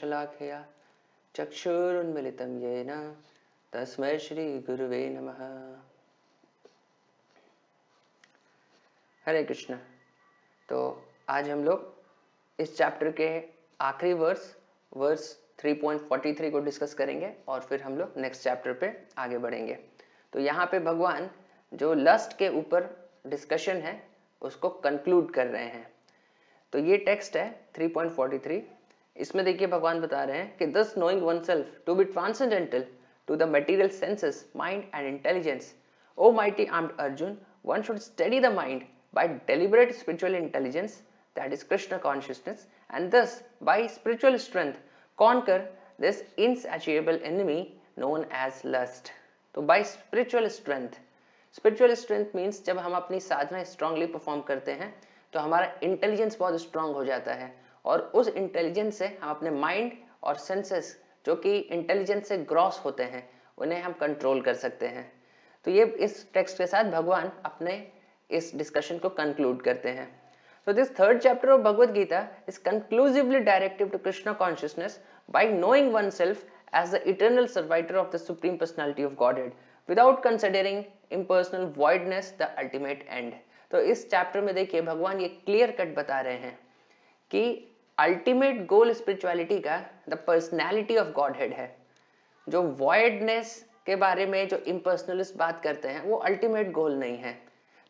शलाखया चक्षुरुन्मिलितं येन तस्मै श्रीगुरुवे नम हरे कृष्ण तो आज हम लोग इस चैप्टर के आखिरी वर्स वर्स 3.43 को डिस्कस करेंगे और फिर हम लोग नेक्स्ट चैप्टर पे आगे बढ़ेंगे तो यहाँ पे भगवान जो लस्ट के ऊपर डिस्कशन है उसको कंक्लूड कर रहे हैं तो ये टेक्स्ट है 3.43 इसमें देखिए भगवान बता रहे हैं कि thus knowing one self to be transcendental to the material senses mind and intelligence O mighty armed Arjun one should study the mind by deliberate spiritual intelligence that is Krishna consciousness and thus by spiritual strength conquer this unachievable enemy known as lust तो by spiritual strength spiritual strength means जब हम अपनी साधना strongly perform करते हैं तो हमारा intelligence बहुत strong हो जाता है और उस इंटेलिजेंस से हम अपने माइंड और सेंसेस जो कि इंटेलिजेंस से ग्रॉस होते हैं उन्हें हम कंट्रोल कर सकते हैं तो ये इस टेक्स्ट के साथ भगवान अपने इस डिस्कशन को कंक्लूड करते हैं so this third chapter of Bhagavad Gita is conclusively directive to Krishna consciousness by knowing one self as the eternal servitor of the supreme personality of Godhead without considering impersonal voidness the ultimate end तो इस chapter में देखिए भगवान ये clear cut बता रहे हैं कि अल्टीमेट गोल स्पिरिचुअलिटी का the personality of Godhead है जो वॉयडनेस के बारे में जो इम्पर्सनलिस्ट बात करते हैं वो अल्टीमेट गोल नहीं है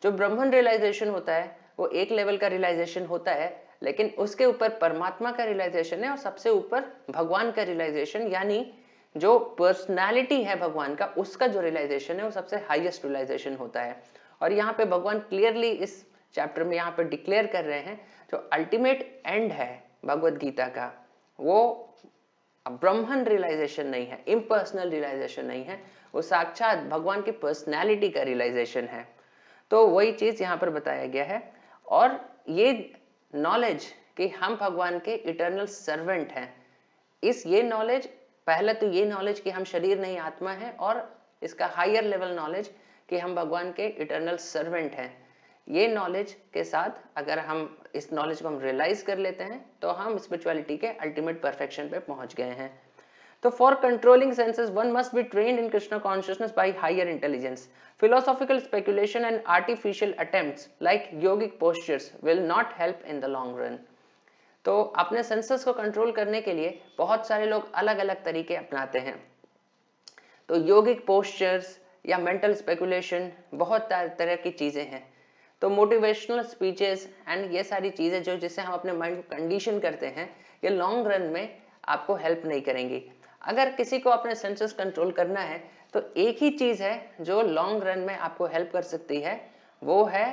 जो ब्रह्मन रियलाइजेशन होता है वो एक लेवल का रियलाइजेशन होता है लेकिन उसके ऊपर परमात्मा का रियलाइजेशन है और सबसे ऊपर भगवान का रियलाइजेशन यानी जो पर्सनैलिटी है भगवान का उसका जो रियलाइजेशन है वो सबसे हाईएस्ट रियलाइजेशन होता है और यहाँ पे भगवान क्लियरली इस चैप्टर में यहाँ पे डिक्लेयर कर रहे हैं जो अल्टीमेट एंड है भगवत गीता का वो ब्रह्मन रियलाइजेशन नहीं है इम्पर्सनल रियलाइजेशन नहीं है वो साक्षात भगवान की पर्सनैलिटी का रियलाइजेशन है तो वही चीज़ यहाँ पर बताया गया है और ये नॉलेज कि हम भगवान के इटर्नल सर्वेंट हैं इस ये नॉलेज पहले तो ये नॉलेज कि हम शरीर नहीं आत्मा है और इसका हायर लेवल नॉलेज कि हम भगवान के इटर्नल सर्वेंट हैं ये नॉलेज के साथ अगर हम इस नॉलेज को हम रियलाइज कर लेते हैं तो हम स्पिरिचुअलिटी के अल्टीमेट परफेक्शन पे पहुंच गए हैं तो for controlling senses one must be train in Krishna consciousness by higher intelligence philosophical speculation and artificial attempt like yogic postures will not help in the long run तो अपने सेंसेस को control करने के लिए बहुत सारे लोग अलग अलग तरीके अपनाते हैं तो योगिक पोस्चर्स या मेंटल स्पेकुलेशन बहुत तरह की चीज़ें हैं तो मोटिवेशनल स्पीचेस एंड ये सारी चीज़ें जो जिससे हम अपने माइंड को कंडीशन करते हैं ये लॉन्ग रन में आपको हेल्प नहीं करेंगी अगर किसी को अपने सेंसेस कंट्रोल करना है तो एक ही चीज़ है जो लॉन्ग रन में आपको हेल्प कर सकती है वो है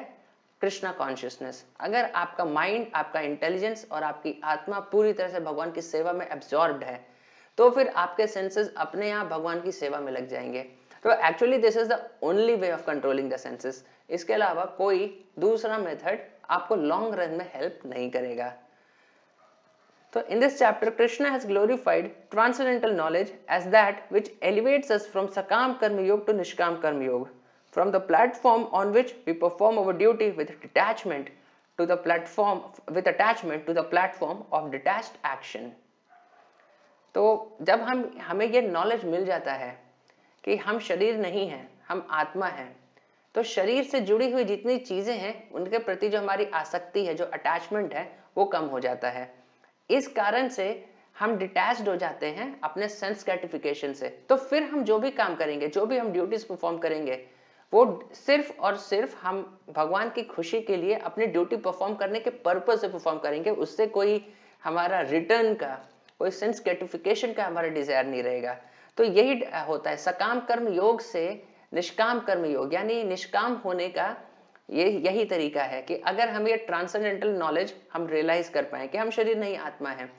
कृष्णा कॉन्शियसनेस अगर आपका माइंड आपका इंटेलिजेंस और आपकी आत्मा पूरी तरह से भगवान की सेवा में एब्जॉर्ब है तो फिर आपके सेंसेस अपने आप भगवान की सेवा में लग जाएंगे तो actually this is the only way of controlling the senses इसके अलावा कोई दूसरा मेथड आपको लॉन्ग रन में हेल्प नहीं करेगा तो in this chapter Krishna has glorified transcendental knowledge as that which elevates us from sakam karma yoga to nishkam karma yoga from the platform on which we perform our duty with detachment to the platform with attachment to the platform of detach action तो जब हम हमें ये knowledge मिल जाता है कि हम शरीर नहीं हैं हम आत्मा हैं तो शरीर से जुड़ी हुई जितनी चीज़ें हैं उनके प्रति जो हमारी आसक्ति है जो अटैचमेंट है वो कम हो जाता है इस कारण से हम डिटैच हो जाते हैं अपने सेंस ग्रेटिफिकेशन से तो फिर हम जो भी काम करेंगे जो भी हम ड्यूटीज परफॉर्म करेंगे वो सिर्फ और सिर्फ हम भगवान की खुशी के लिए अपनी ड्यूटी परफॉर्म करने के पर्पज से परफॉर्म करेंगे उससे कोई हमारा रिटर्न का कोई सेंस ग्रेटिफिकेशन का हमारा डिजायर नहीं रहेगा तो यही होता है सकाम कर्म योग से निष्काम कर्म योग यानी निष्काम होने का ये यही तरीका है कि अगर हम ये ट्रांसेंडेंटल नॉलेज हम रियलाइज कर पाए कि हम शरीर नहीं आत्मा है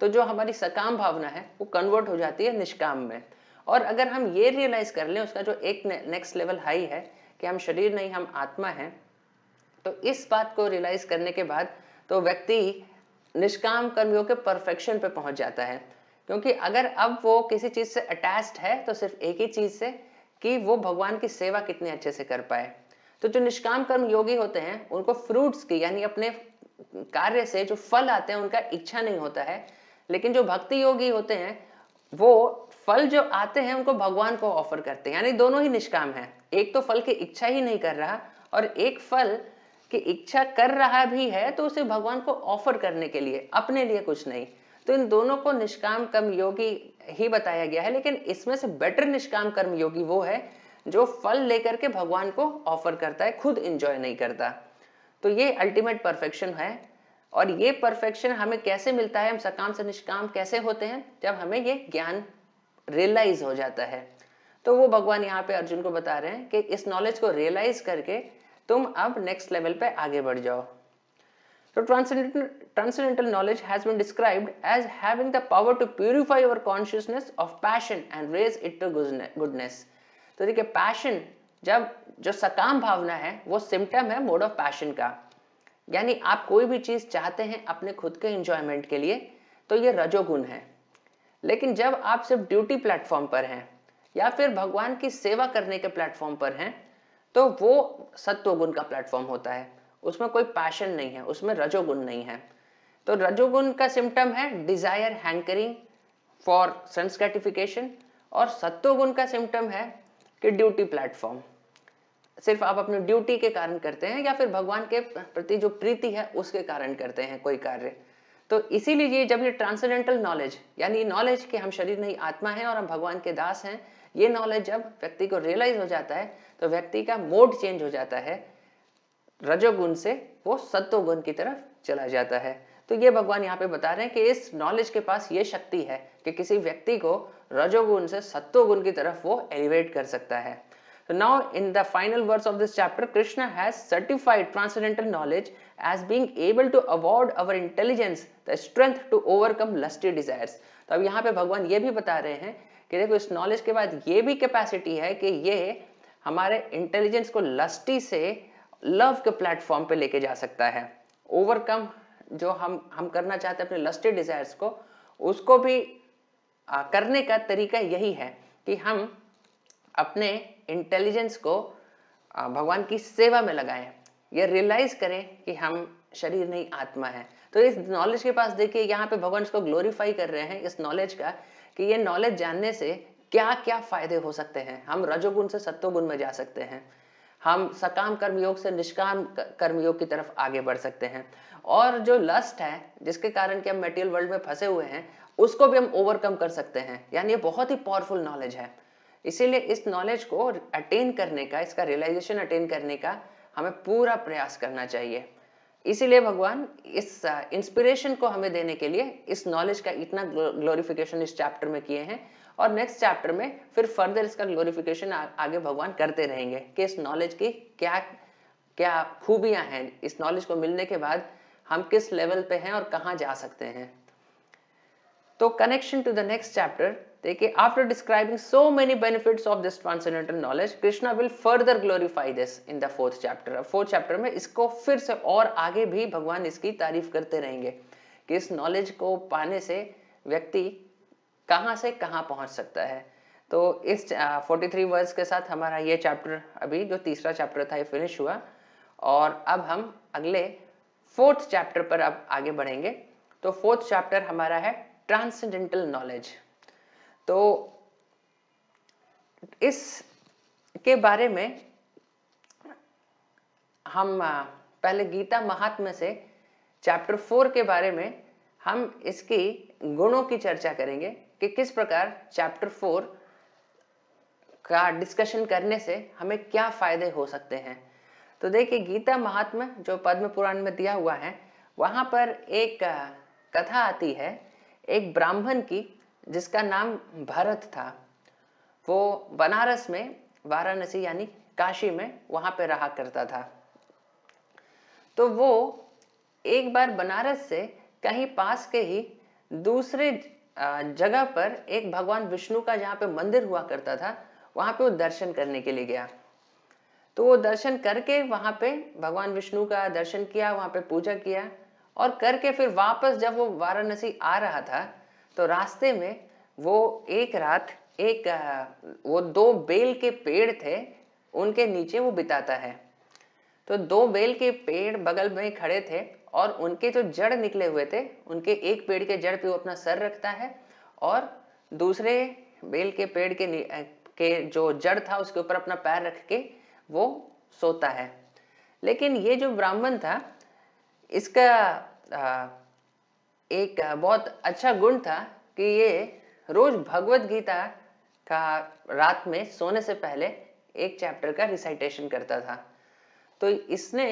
तो जो हमारी सकाम भावना है वो कन्वर्ट हो जाती है निष्काम में और अगर हम ये रियलाइज कर लें उसका जो एक नेक्स्ट लेवल हाई है कि हम शरीर नहीं हम आत्मा है तो इस बात को रियलाइज करने के बाद तो व्यक्ति निष्काम कर्मयोग के परफेक्शन पे पहुंच जाता है क्योंकि अगर अब वो किसी चीज़ से अटैच्ड है तो सिर्फ एक ही चीज़ से कि वो भगवान की सेवा कितने अच्छे से कर पाए तो जो निष्काम कर्म योगी होते हैं उनको फ्रूट्स की यानी अपने कार्य से जो फल आते हैं उनका इच्छा नहीं होता है लेकिन जो भक्ति योगी होते हैं वो फल जो आते हैं उनको भगवान को ऑफर करते हैं यानी दोनों ही निष्काम है एक तो फल की इच्छा ही नहीं कर रहा और एक फल की इच्छा कर रहा भी है तो उसे भगवान को ऑफर करने के लिए अपने लिए कुछ नहीं तो इन दोनों को निष्काम कर्म योगी ही बताया गया है लेकिन इसमें से बेटर निष्काम कर्म योगी वो है जो फल लेकर के भगवान को ऑफर करता है खुद इंजॉय नहीं करता तो ये अल्टीमेट परफेक्शन है और ये परफेक्शन हमें कैसे मिलता है हम सकाम से निष्काम कैसे होते हैं जब हमें ये ज्ञान रियलाइज हो जाता है तो वो भगवान यहाँ पे अर्जुन को बता रहे हैं कि इस नॉलेज को रियलाइज करके तुम अब नेक्स्ट लेवल पे आगे बढ़ जाओ तो transcendental transcendental knowledge has been described as having the power to purify our consciousness of passion and raise it to goodness. तो देखिए पैशन जब जो सकाम भावना है वो सिम्टम है मोड ऑफ पैशन का यानी आप कोई भी चीज़ चाहते हैं अपने खुद के इंजॉयमेंट के लिए तो ये रजोगुण है लेकिन जब आप सिर्फ ड्यूटी प्लेटफॉर्म पर हैं या फिर भगवान की सेवा करने के प्लेटफॉर्म पर हैं तो वो सत्वगुण का प्लेटफॉर्म होता है उसमें कोई पैशन नहीं है उसमें रजोगुण नहीं है तो रजोगुण का सिम्टम है desire hankering for sense gratification और सत्वगुण का सिम्टम है कि ड्यूटी प्लेटफॉर्म सिर्फ आप अपनी ड्यूटी के कारण करते हैं या फिर भगवान के प्रति जो प्रीति है उसके कारण करते हैं कोई कार्य तो इसीलिए ये जब ये ट्रांसेंडेंटल नॉलेज यानी नॉलेज कि हम शरीर नहीं आत्मा है और हम भगवान के दास हैं ये नॉलेज जब व्यक्ति को रियलाइज हो जाता है तो व्यक्ति का मोड चेंज हो जाता है रजोगुण से वो सत्वगुण की तरफ चला जाता है तो ये भगवान यहाँ पे बता रहे हैं कि इस नॉलेज के पास ये शक्ति है कि किसी व्यक्ति को रजोगुण से सत्वगुण की तरफ वो एलिवेट कर सकता है तो now in the final words of this chapter Krishna has certified transcendental knowledge as being able to award our intelligence the strength to overcome lusty desires तो अब यहाँ पे भगवान ये भी बता रहे हैं कि देखो इस नॉलेज के बाद ये भी कैपेसिटी है कि ये हमारे इंटेलिजेंस को लस्टी से लव के प्लेटफॉर्म पे लेके जा सकता है ओवरकम जो हम हम करना चाहते हैं अपने लस्टे डिजायर्स को उसको भी आ, करने का तरीका यही है कि हम अपने इंटेलिजेंस को आ, भगवान की सेवा में लगाएं यह रियलाइज करें कि हम शरीर नहीं आत्मा है तो इस नॉलेज के पास देखिए यहाँ पे भगवान इसको ग्लोरीफाई कर रहे हैं इस नॉलेज का कि ये नॉलेज जानने से क्या क्या फायदे हो सकते हैं हम रजोगुण से सत्वगुण में जा सकते हैं हम सकाम कर्मयोग से निष्काम कर्मयोग की तरफ आगे बढ़ सकते हैं और जो लस्ट है जिसके कारण कि हम मेटेरियल वर्ल्ड में फंसे हुए हैं उसको भी हम ओवरकम कर सकते हैं यानी ये बहुत ही पावरफुल नॉलेज है इसीलिए इस नॉलेज को अटेन करने का इसका रियलाइजेशन अटेन करने का हमें पूरा प्रयास करना चाहिए इसीलिए भगवान इस इंस्पिरेशन को हमें देने के लिए इस नॉलेज का इतना ग्लोरिफिकेशन इस चैप्टर में किए हैं और नेक्स्ट चैप्टर में फिर फर्दर इसका ग्लोरिफिकेशन आगे भगवान करते रहेंगे कि इस नॉलेज की क्या क्या खूबियां हैं इस नॉलेज को मिलने के बाद हम किस लेवल पे हैं और कहाँ जा सकते हैं तो connection to the next chapter देखिए after describing so many benefits of this transcendental knowledge Krishna will further glorify this in the fourth chapter fourth chapter में इसको फिर से और आगे भी भगवान इसकी तारीफ करते रहेंगे कि इस नॉलेज को पाने से व्यक्ति कहाँ से कहाँ पहुँच सकता है तो इस फोर्टी थ्री वर्ड्स के साथ हमारा ये चैप्टर अभी जो तीसरा चैप्टर था ये फिनिश हुआ और अब हम अगले फोर्थ चैप्टर पर आप आगे बढ़ेंगे तो फोर्थ चैप्टर हमारा है ट्रांसेंडेंटल नॉलेज तो इस के बारे में हम पहले गीता महात्मा से चैप्टर फोर के बारे में हम इसकी गुणों की चर्चा करेंगे कि किस प्रकार चैप्टर फोर का डिस्कशन करने से हमें क्या फ़ायदे हो सकते हैं तो देखिए गीता महात्मा जो पद्म पुराण में दिया हुआ है वहां पर एक कथा आती है एक ब्राह्मण की जिसका नाम भरत था वो बनारस में वाराणसी यानी काशी में वहां पर रहा करता था तो वो एक बार बनारस से कहीं पास के ही दूसरे जगह पर एक भगवान विष्णु का जहाँ पे मंदिर हुआ करता था वहां पे वो दर्शन करने के लिए गया तो वो दर्शन करके वहां पे भगवान विष्णु का दर्शन किया वहाँ पे पूजा किया और करके फिर वापस जब वो वाराणसी आ रहा था तो रास्ते में वो एक रात एक वो दो बेल के पेड़ थे उनके नीचे वो बिताता है तो दो बेल के पेड़ बगल में खड़े थे और उनके जो जड़ निकले हुए थे उनके एक पेड़ के जड़ पे वो अपना सर रखता है और दूसरे बेल के पेड़ के के जो जड़ था उसके ऊपर अपना पैर रख के वो सोता है लेकिन ये जो ब्राह्मण था इसका एक बहुत अच्छा गुण था कि ये रोज भगवत गीता का रात में सोने से पहले एक चैप्टर का रिसाइटेशन करता था तो इसने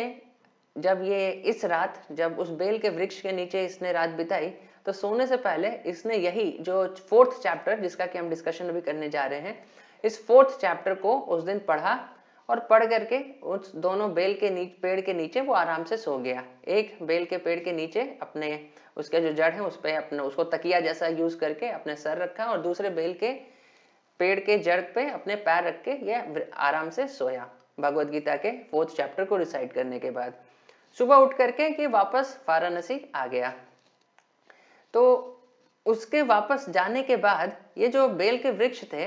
जब ये इस रात जब उस बेल के वृक्ष के नीचे इसने रात बिताई तो सोने से पहले इसने यही जो फोर्थ चैप्टर जिसका कि हम डिस्कशन अभी करने जा रहे हैं इस फोर्थ चैप्टर को उस दिन पढ़ा और पढ़ करके उस दोनों बेल के नीचे पेड़ के नीचे वो आराम से सो गया एक बेल के पेड़ के नीचे अपने उसके जो जड़ है उस पर अपने उसको तकिया जैसा यूज करके अपने सर रखा और दूसरे बेल के पेड़ के जड़ पे अपने पैर रख के ये आराम से सोया भगवत गीता के फोर्थ चैप्टर को रिसाइड करने के बाद सुबह उठ करके ये वापस वाराणसी आ गया तो उसके वापस जाने के बाद ये जो बेल के वृक्ष थे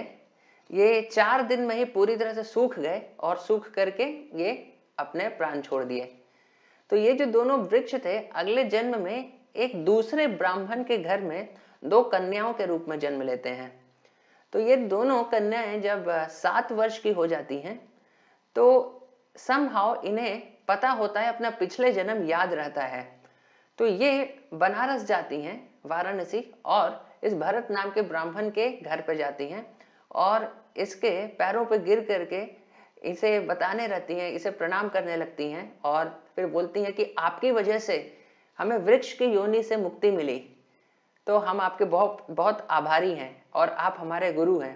ये चार दिन में ही पूरी तरह से सूख गए और सूख करके ये अपने प्राण छोड़ दिए तो ये जो दोनों वृक्ष थे अगले जन्म में एक दूसरे ब्राह्मण के घर में दो कन्याओं के रूप में जन्म लेते हैं तो ये दोनों कन्याएं जब सात वर्ष की हो जाती हैं तो समहाव इन्हें पता होता है अपना पिछले जन्म याद रहता है तो ये बनारस जाती हैं वाराणसी और इस भरत नाम के ब्राह्मण के घर पर जाती हैं और इसके पैरों पर गिर करके इसे बताने रहती हैं इसे प्रणाम करने लगती हैं और फिर बोलती हैं कि आपकी वजह से हमें वृक्ष की योनि से मुक्ति मिली तो हम आपके बहुत बहुत आभारी हैं और आप हमारे गुरु हैं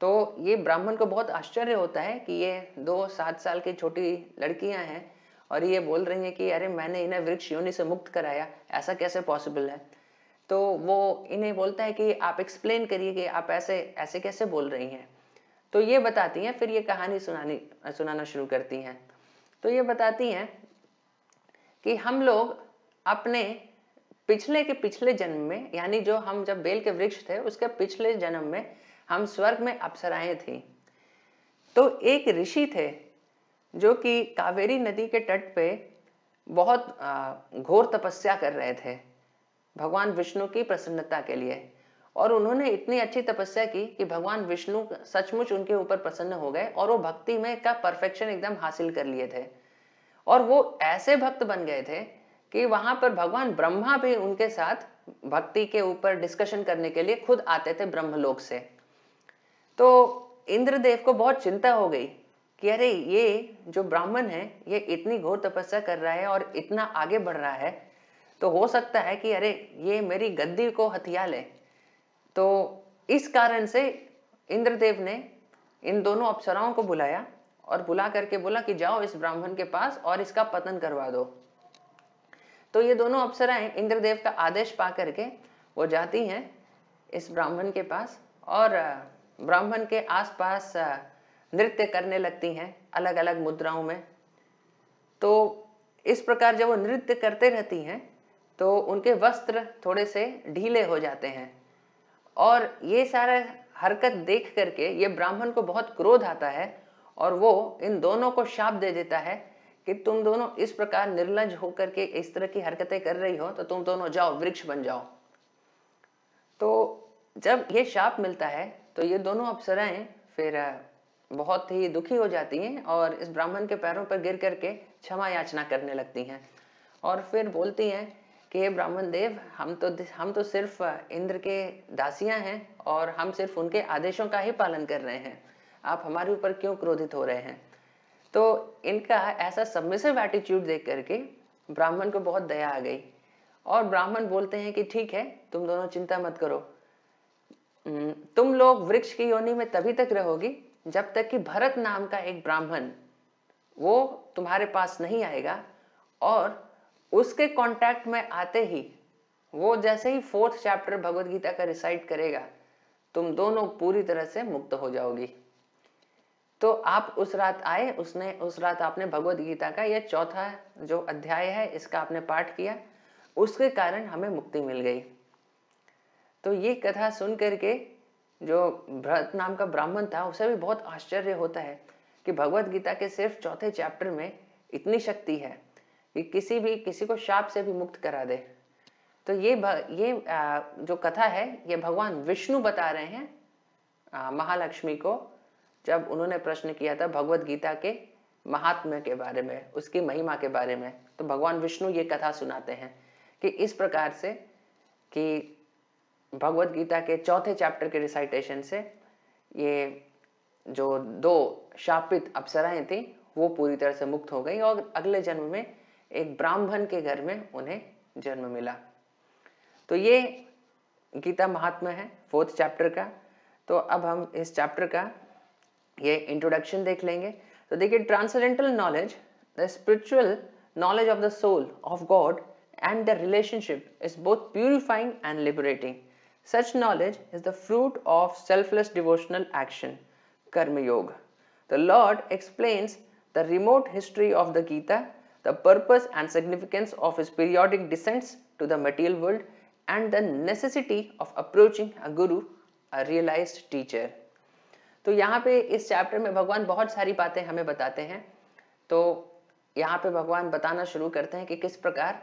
तो ये ब्राह्मण को बहुत आश्चर्य होता है कि ये दो सात साल की छोटी लड़कियां हैं और ये बोल रही हैं कि अरे मैंने इन्हें वृक्ष योनि से मुक्त कराया ऐसा कैसे पॉसिबल है तो वो इन्हें बोलता है कि आप एक्सप्लेन करिए कि आप ऐसे ऐसे कैसे बोल रही हैं तो ये बताती हैं फिर ये कहानी सुनानी सुनाना शुरू करती हैं तो ये बताती हैं कि हम लोग अपने पिछले के पिछले जन्म में यानी जो हम जब बेल के वृक्ष थे उसके पिछले जन्म में हम स्वर्ग में अप्सराएं थी तो एक ऋषि थे जो कि कावेरी नदी के तट पे बहुत घोर तपस्या कर रहे थे भगवान विष्णु की प्रसन्नता के लिए और उन्होंने इतनी अच्छी तपस्या की कि भगवान विष्णु सचमुच उनके ऊपर प्रसन्न हो गए और वो भक्ति में का परफेक्शन एकदम हासिल कर लिए थे और वो ऐसे भक्त बन गए थे कि वहां पर भगवान ब्रह्मा भी उनके साथ भक्ति के ऊपर डिस्कशन करने के लिए खुद आते थे ब्रह्मलोक से तो इंद्रदेव को बहुत चिंता हो गई कि अरे ये जो ब्राह्मण है ये इतनी घोर तपस्या कर रहा है और इतना आगे बढ़ रहा है तो हो सकता है कि अरे ये मेरी गद्दी को हथिया ले तो इस कारण से इंद्रदेव ने इन दोनों अप्सराओं को बुलाया और बुला करके बोला कि जाओ इस ब्राह्मण के पास और इसका पतन करवा दो तो ये दोनों अप्सराएं इंद्रदेव का आदेश पा करके वो जाती हैं इस ब्राह्मण के पास और ब्राह्मण के आसपास नृत्य करने लगती हैं अलग अलग मुद्राओं में तो इस प्रकार जब वो नृत्य करते रहती हैं तो उनके वस्त्र थोड़े से ढीले हो जाते हैं और ये सारा हरकत देख करके ये ब्राह्मण को बहुत क्रोध आता है और वो इन दोनों को शाप दे देता है कि तुम दोनों इस प्रकार निर्लज होकर के इस तरह की हरकतें कर रही हो तो तुम दोनों जाओ वृक्ष बन जाओ तो जब ये शाप मिलता है तो ये दोनों अप्सराएं फिर बहुत ही दुखी हो जाती हैं और इस ब्राह्मण के पैरों पर गिर करके क्षमा याचना करने लगती हैं और फिर बोलती हैं कि ब्राह्मण देव हम तो हम तो सिर्फ इंद्र के दासियां हैं और हम सिर्फ उनके आदेशों का ही पालन कर रहे हैं आप हमारे ऊपर क्यों क्रोधित हो रहे हैं तो इनका ऐसा सबमिसिव एटीट्यूड देख करके ब्राह्मण को बहुत दया आ गई और ब्राह्मण बोलते हैं कि ठीक है तुम दोनों चिंता मत करो तुम लोग वृक्ष की योनि में तभी तक रहोगी जब तक कि भरत नाम का एक ब्राह्मण वो तुम्हारे पास नहीं आएगा और उसके कांटेक्ट में आते ही वो जैसे ही फोर्थ चैप्टर भगवत गीता का रिसाइट करेगा तुम दोनों पूरी तरह से मुक्त हो जाओगी तो आप उस रात आए उसने उस रात आपने भगवत गीता का यह चौथा जो अध्याय है इसका आपने पाठ किया उसके कारण हमें मुक्ति मिल गई तो ये कथा सुन करके जो भरत नाम का ब्राह्मण था उसे भी बहुत आश्चर्य होता है कि भगवत गीता के सिर्फ चौथे चैप्टर में इतनी शक्ति है कि किसी भी किसी को शाप से भी मुक्त करा दे तो ये ये जो कथा है ये भगवान विष्णु बता रहे हैं महालक्ष्मी को जब उन्होंने प्रश्न किया था भगवत गीता के महात्म्य के बारे में उसकी महिमा के बारे में तो भगवान विष्णु ये कथा सुनाते हैं कि इस प्रकार से कि भगवत गीता के चौथे चैप्टर के रिसाइटेशन से ये जो दो शापित अप्सराएं थी वो पूरी तरह से मुक्त हो गई और अगले जन्म में एक ब्राह्मण के घर में उन्हें जन्म मिला तो ये गीता महात्मा है फोर्थ चैप्टर का तो अब हम इस चैप्टर का ये इंट्रोडक्शन देख लेंगे तो देखिए transcendental knowledge the spiritual knowledge of the soul of God and the relationship is both purifying and liberating such knowledge is the fruit of selfless devotional action karmayoga the Lord explains the remote history of the Gita the purpose and significance of his periodic descents to the material world and the necessity of approaching a guru, a realized teacher. तो यहाँ पे इस chapter में भगवान बहुत सारी बातें हमें बताते हैं तो यहाँ पे भगवान बताना शुरू करते हैं कि किस प्रकार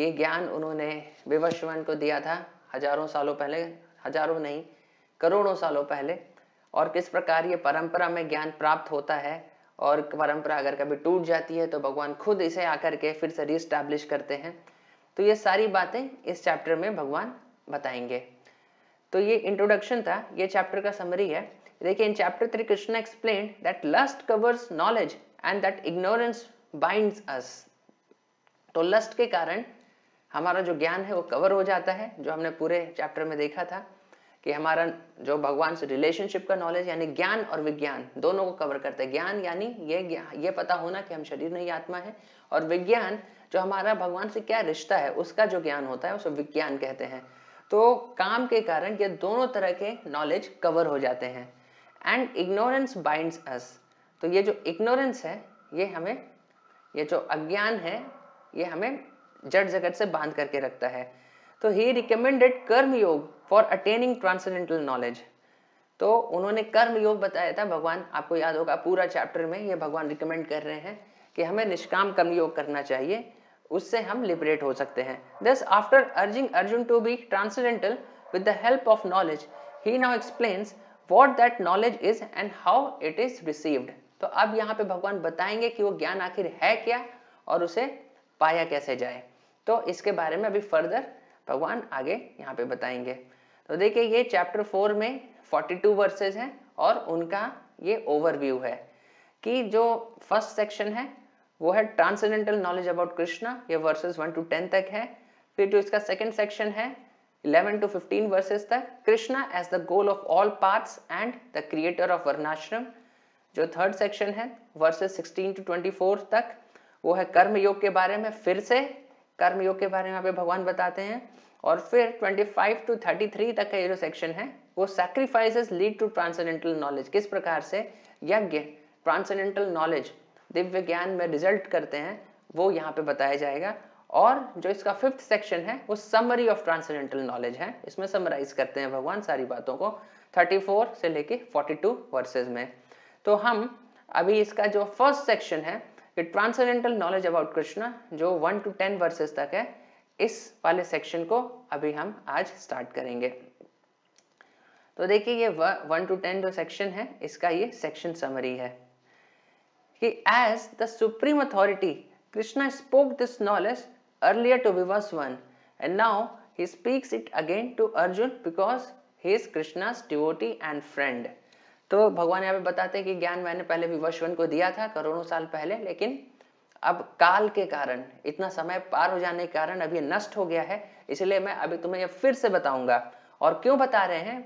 ये ज्ञान उन्होंने विवश्वन को दिया था हजारों सालों पहले हजारों नहीं करोड़ों सालों पहले और किस प्रकार ये परंपरा में ज्ञान प्राप्त होता है और परंपरा अगर कभी टूट जाती है तो भगवान खुद इसे आकर के फिर से रिस्टैब्लिश करते हैं तो ये सारी बातें इस चैप्टर में भगवान बताएंगे तो ये इंट्रोडक्शन था ये चैप्टर का समरी है देखिए in chapter three Krishna explain that lust covers knowledge and that ignorance binds us तो लस्ट के कारण हमारा जो ज्ञान है वो कवर हो जाता है जो हमने पूरे चैप्टर में देखा था कि हमारा जो भगवान से रिलेशनशिप का नॉलेज यानी ज्ञान और विज्ञान दोनों को कवर करते हैं ज्ञान यानी ये ये पता होना कि हम शरीर नहीं आत्मा है और विज्ञान जो हमारा भगवान से क्या रिश्ता है उसका जो ज्ञान होता है उसे विज्ञान कहते हैं तो काम के कारण ये दोनों तरह के नॉलेज कवर हो जाते हैं एंड इग्नोरेंस बाइंड्स अस तो ये जो इग्नोरेंस है ये हमें ये जो अज्ञान है ये हमें जड़ जगत से बांध करके रखता है तो ही रिकमेंडेड कर्म योग फॉर अटेनिंग ट्रांसेंडेंटल नॉलेज तो उन्होंने कर्म योग बताया था भगवान आपको याद होगा पूरा चैप्टर में ये भगवान रिकमेंड कर रहे हैं कि हमें निष्काम कर्म योग करना चाहिए उससे हम लिबरेट हो सकते हैं thus after urging Arjun to be transcendental with the help of knowledge he now explains what that knowledge is and how it is received तो अब यहाँ पे भगवान बताएंगे कि वो ज्ञान आखिर है क्या और उसे पाया कैसे जाए तो इसके बारे में अभी फर्दर भगवान आगे यहाँ पे बताएंगे तो देखिए ये चैप्टर फोर में फोर्टी टू वर्सेज हैं और उनका ये ओवरव्यू है कि जो फर्स्ट सेक्शन है वो है ट्रांसेंडेंटल नॉलेज अबाउट कृष्णा ये वर्सेज वन टू टेन तक है फिर जो इसका सेकेंड सेक्शन है 11 टू 15 वर्सेस तक Krishna as the goal of all paths and the creator of varnashram जो थर्ड सेक्शन है वर्सेस 16 टू 24 तक वो है कर्म योग के बारे में फिर से कर्म योग के बारे में यहाँ पे भगवान बताते हैं और फिर 25 टू 33 तक का ये जो सेक्शन है वो sacrifice lead to transcendental knowledge किस प्रकार से यज्ञ ट्रांसेंडेंटल नॉलेज दिव्य ज्ञान में रिजल्ट करते हैं वो यहाँ पे बताया जाएगा और जो इसका फिफ्थ सेक्शन है वो समरी ऑफ ट्रांसेंडेंटल नॉलेज है इसमें समराइज करते हैं भगवान सारी बातों को 34 से लेके 42 वर्सेज में तो हम अभी इसका जो फर्स्ट सेक्शन है कि ट्रांसेंडेंटल नॉलेज अबाउट कृष्णा जो 1 टू 10 वर्सेज तक है इस वाले सेक्शन को अभी हम आज स्टार्ट करेंगे तो देखिए ये वन टू टेन जो सेक्शन है इसका ये सेक्शन समरी है कि as the supreme authority Krishna spoke this knowledge earlier to Vivasvan and now he speaks it again to Arjun because he is Krishna devotee and friend तो भगवान यहाँ पे बताते हैं कि ज्ञान मैंने पहले विवश वन को दिया था करोड़ों साल पहले लेकिन अब काल के कारण इतना समय पार हो जाने के कारण अभी नष्ट हो गया है इसलिए मैं अभी तुम्हें यह फिर से बताऊंगा और क्यों बता रहे हैं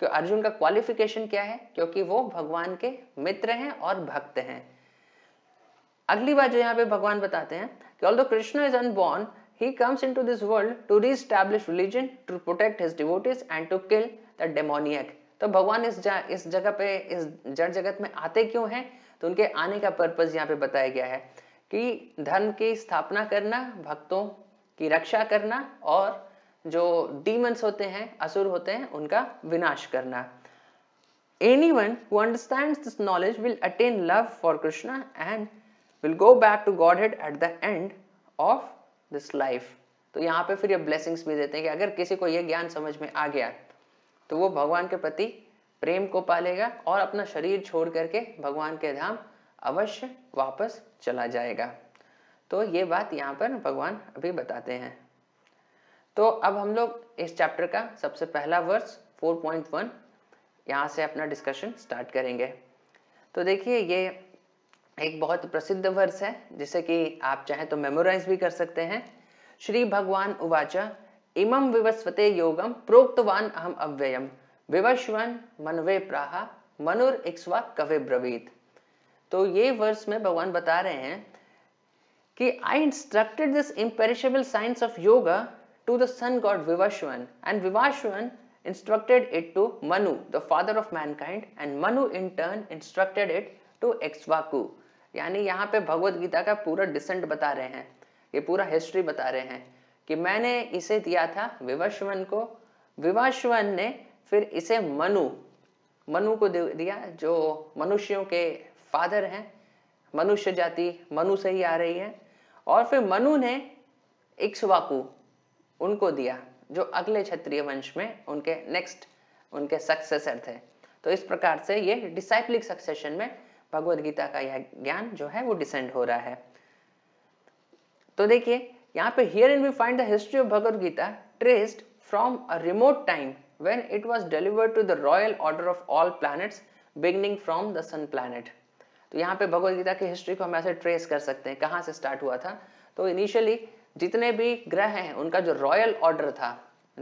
कि अर्जुन का क्वालिफिकेशन क्या है क्योंकि वो भगवान के मित्र हैं और भक्त हैं अगली बात जो यहाँ पे भगवान बताते हैं कि all Krishna is unborn he comes into this world to reestablish religion to protect his devotees and to kill the demoniac तो भगवान इस जा, इस जगह पे इस जड़ जगत में आते क्यों हैं तो उनके आने का पर्पज यहाँ पे बताया गया है कि धर्म की स्थापना करना भक्तों की रक्षा करना और जो डीमंस होते हैं असुर होते हैं उनका विनाश करना anyone who understand this knowledge will attain love for Krishna and will go back to Godhead at the end of this life तो यहाँ पे फिर ये ब्लेसिंग्स भी देते हैं कि अगर किसी को ये ज्ञान समझ में आ गया तो वो भगवान के प्रति प्रेम को पालेगा और अपना शरीर छोड़ करके भगवान के धाम अवश्य वापस चला जाएगा तो ये बात यहाँ पर भगवान अभी बताते हैं तो अब हम लोग इस चैप्टर का सबसे पहला वर्ष 4.1 पॉइंट यहाँ से अपना डिस्कशन स्टार्ट करेंगे तो देखिए ये एक बहुत प्रसिद्ध वर्ष है जिसे कि आप चाहें तो मेमोराइज भी कर सकते हैं श्री भगवान उवाचा इमम विवस्वते योगम प्रोक्तवान अहम अव्ययम विवश्वन मनवे प्राहा मनुर इक्स्वा कवे ब्रवीत तो ये वर्स में भगवान बता रहे हैं कि I instructed this imperishable science of yoga to the sun god Vivasvan and Vivasvan instructed it to Manu, the father of mankind, and Manu in turn instructed it to Exvaku. यानी यहाँ पे भगवत गीता का पूरा डिसेंट बता रहे हैं ये पूरा हिस्ट्री बता रहे हैं कि मैंने इसे दिया था विवाश्वन को विवाश्वन ने फिर इसे मनु मनु को दिया जो मनुष्यों के फादर हैं मनुष्य जाति मनु से ही आ रही है और फिर मनु ने एक इक्सवाकू उनको दिया जो अगले क्षत्रिय वंश में उनके नेक्स्ट उनके सक्सेसर थे तो इस प्रकार से ये डिसाइपलिक सक्सेशन में भगवत गीता का यह ज्ञान जो है वो डिसेंड हो रहा है तो देखिए यहाँ पे herein we find the history of Bhagavat Gita traced from a remote time when it was delivered to the royal order of all planets beginning from the sun planet तो यहाँ पे भगवत गीता की हिस्ट्री को हम ऐसे ट्रेस कर सकते हैं कहाँ से स्टार्ट हुआ था तो इनिशियली जितने भी ग्रह हैं उनका जो रॉयल ऑर्डर था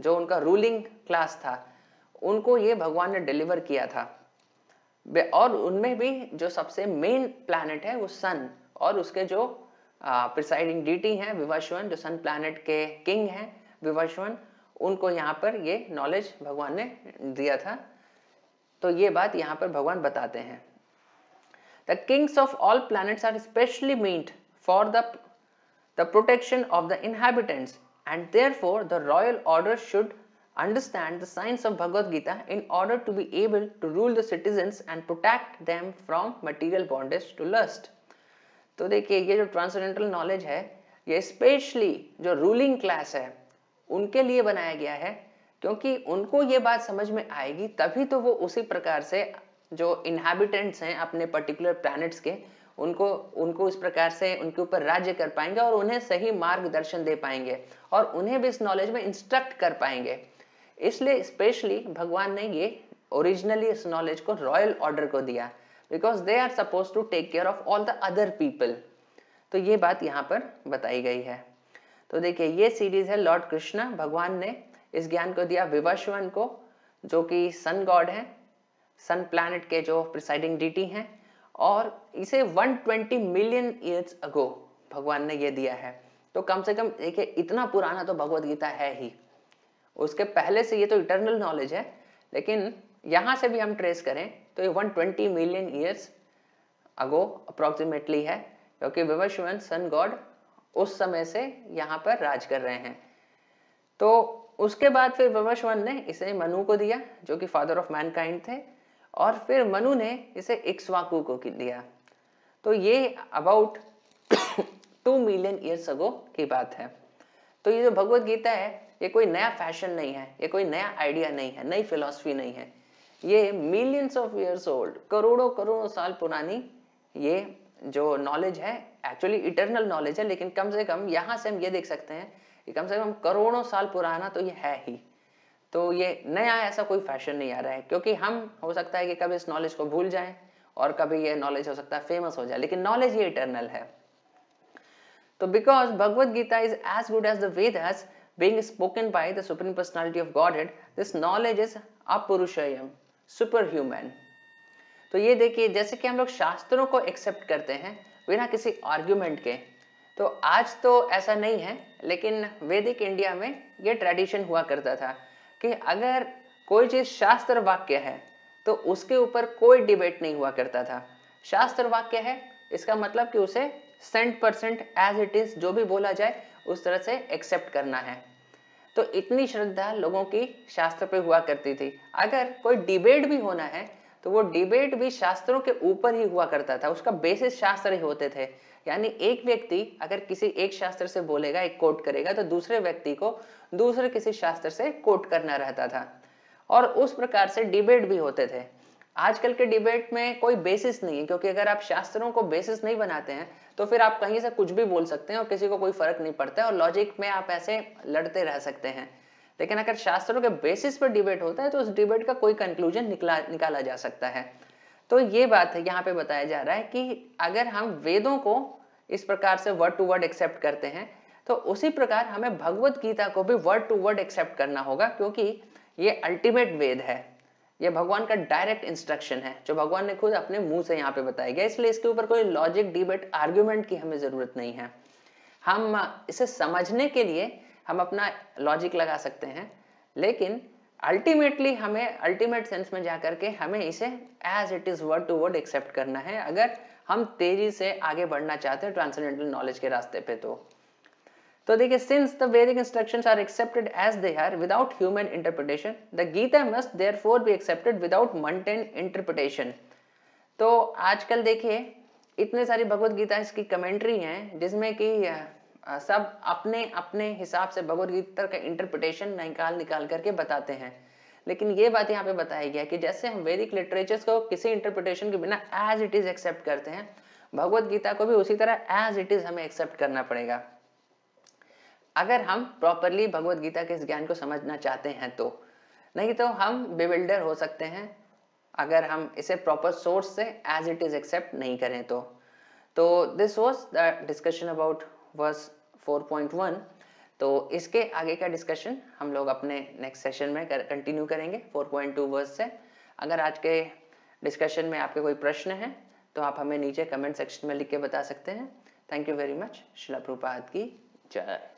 जो उनका रूलिंग क्लास था उनको ये भगवान ने डिलीवर किया था और उनमें भी जो सबसे मेन प्लानट है वो सन और उसके जो प्रिसाइडिंग डीटी हैं विवाशवन जो सन प्लानट के किंग हैं विवश्वन उनको यहाँ पर ये नॉलेज भगवान ने दिया था तो ये बात यहाँ पर भगवान बताते हैं the kings of all planets are specially meant for the, the protection of the inhabitants and therefore the royal order should understand the science of Bhagavad Gita in order to be able to rule the citizens and protect them from material bondage to lust. to dekhiye ye jo transcendental knowledge hai ye specially jo ruling class hai unke liye banaya gaya hai क्योंकि उनको ये बात समझ में आएगी तभी तो वो उसी प्रकार से जो इन्हेबिटेंट्स हैं अपने पर्टिकुलर प्लैनेट्स के उनको उनको इस प्रकार से उनके ऊपर राज्य कर पाएंगे और उन्हें सही मार्गदर्शन दे पाएंगे और उन्हें भी इस नॉलेज में इंस्ट्रक्ट कर पाएंगे इसलिए स्पेशली भगवान ने ये ओरिजिनली इस नॉलेज को रॉयल ऑर्डर को दिया because they are suppose to take care of all the other people तो ये बात यहाँ पर बताई गई है तो देखिए ये सीरीज है लॉर्ड कृष्णा भगवान ने इस ज्ञान को दिया विवशवन को जो कि सन गॉड है सन प्लैनेट के जो प्रिसाइडिंग डीटी हैं और इसे 120 मिलियन ईयर्स अगो भगवान ने ये दिया है तो कम से कम देखिए इतना पुराना तो भगवत गीता है ही उसके पहले से ये तो इटर्नल नॉलेज है लेकिन यहाँ से भी हम ट्रेस करें तो ये 120 मिलियन ईयर्स अगो अप्रोक्सीमेटली है क्योंकि विवशवन सन गॉड उस समय से यहाँ पर राज कर रहे हैं तो उसके बाद फिर विवशवन ने इसे मनु को दिया जो कि फादर ऑफ मैनकाइंड थे और फिर मनु ने इसे इक्स्वाकु को दिया तो ये about two million years ago की बात है तो ये जो भगवत गीता है ये कोई नया फैशन नहीं है ये कोई नया आइडिया नहीं है नई फिलॉसफी नहीं है ये मिलियंस ऑफ ईयर्स ओल्ड करोड़ों करोड़ों साल पुरानी ये जो नॉलेज है एक्चुअली इटरनल नॉलेज है लेकिन कम से कम यहाँ से हम ये देख सकते हैं कि कम से कम करोड़ों साल पुराना तो ये है ही तो ये नया ऐसा कोई फैशन नहीं आ रहा है क्योंकि हम हो सकता है कि कभी इस नॉलेज को भूल जाएं और कभी ये नॉलेज हो सकता है फेमस हो जाए लेकिन नॉलेज ये इटर्नल है तो because Bhagavat Gita is as good as the Veda has by the supreme personality of of this knowledge is apaurusheyam super human तो ये देखिए जैसे कि हम लोग शास्त्रों को एक्सेप्ट करते हैं बिना किसी आर्ग्यूमेंट के तो आज तो ऐसा नहीं है लेकिन वैदिक इंडिया में ये ट्रेडिशन हुआ करता था कि अगर कोई चीज शास्त्र वाक्य है तो उसके ऊपर कोई डिबेट नहीं हुआ करता था शास्त्र वाक्य है इसका मतलब कि उसे cent percent as it is जो भी बोला जाए उस तरह से एक्सेप्ट करना है तो इतनी श्रद्धा लोगों की शास्त्र पे हुआ करती थी अगर कोई डिबेट भी होना है तो वो डिबेट भी शास्त्रों के ऊपर ही हुआ करता था उसका बेसिस शास्त्र ही होते थे यानी एक व्यक्ति अगर किसी एक शास्त्र से बोलेगा एक कोट करेगा तो दूसरे व्यक्ति को दूसरे किसी शास्त्र से कोट करना रहता था और उस प्रकार से डिबेट भी होते थे आजकल के डिबेट में कोई बेसिस नहीं है क्योंकि अगर आप शास्त्रों को बेसिस नहीं बनाते हैं तो फिर आप कहीं से कुछ भी बोल सकते हैं और किसी को कोई फर्क नहीं पड़ता है और लॉजिक में आप ऐसे लड़ते रह सकते हैं लेकिन अगर शास्त्रों के बेसिस पर डिबेट होता है तो उस डिबेट का कोई कंक्लूजन निकला निकाला जा सकता है तो ये बात है यहाँ पे बताया जा रहा है कि अगर हम वेदों को इस प्रकार से वर्ड टू वर्ड एक्सेप्ट करते हैं तो उसी प्रकार हमें भगवत गीता को भी वर्ड टू वर्ड एक्सेप्ट करना होगा क्योंकि ये अल्टीमेट वेद है ये भगवान का डायरेक्ट इंस्ट्रक्शन है जो भगवान ने खुद अपने मुंह से यहाँ पे बताया गया इसलिए इसके ऊपर कोई लॉजिक डिबेट आर्ग्यूमेंट की हमें ज़रूरत नहीं है हम इसे समझने के लिए हम अपना लॉजिक लगा सकते हैं लेकिन अल्टीमेटली हमें अल्टीमेट सेंस में जा करके हमें इसे as it is word to word accept करना है अगर हम तेजी से आगे बढ़ना चाहते हैं ट्रांसेंडेंटल नॉलेज के रास्ते पे तो तो देखिए since the Vedic instructions are accepted as they are without human interpretation the Gita must therefore be accepted without mundane interpretation तो आजकल देखिए इतने सारी भगवत गीता इसकी कमेंट्री हैं जिसमें कि सब अपने अपने हिसाब से भगवदगीता का इंटरप्रिटेशन निकाल निकाल करके बताते हैं लेकिन ये बात यहाँ पे बताया गया कि जैसे हम वैदिक लिटरेचर्स को किसी इंटरप्रिटेशन के बिना एज इट इज एक्सेप्ट करते हैं भगवत गीता को भी उसी तरह एज इट इज हमें एक्सेप्ट करना पड़ेगा अगर हम प्रॉपरली भगवत गीता के इस ज्ञान को समझना चाहते हैं तो नहीं तो हम बिबिल्डर हो सकते हैं अगर हम इसे प्रॉपर सोर्स से एज इट इज एक्सेप्ट नहीं करें तो तो this was the discussion about verse 4.1 तो इसके आगे का डिस्कशन हम लोग अपने नेक्स्ट सेशन में कंटिन्यू कर, करेंगे 4.2 वर्स से अगर आज के डिस्कशन में आपके कोई प्रश्न हैं तो आप हमें नीचे कमेंट सेक्शन में लिख के बता सकते हैं थैंक यू वेरी मच शिला प्रपात की जय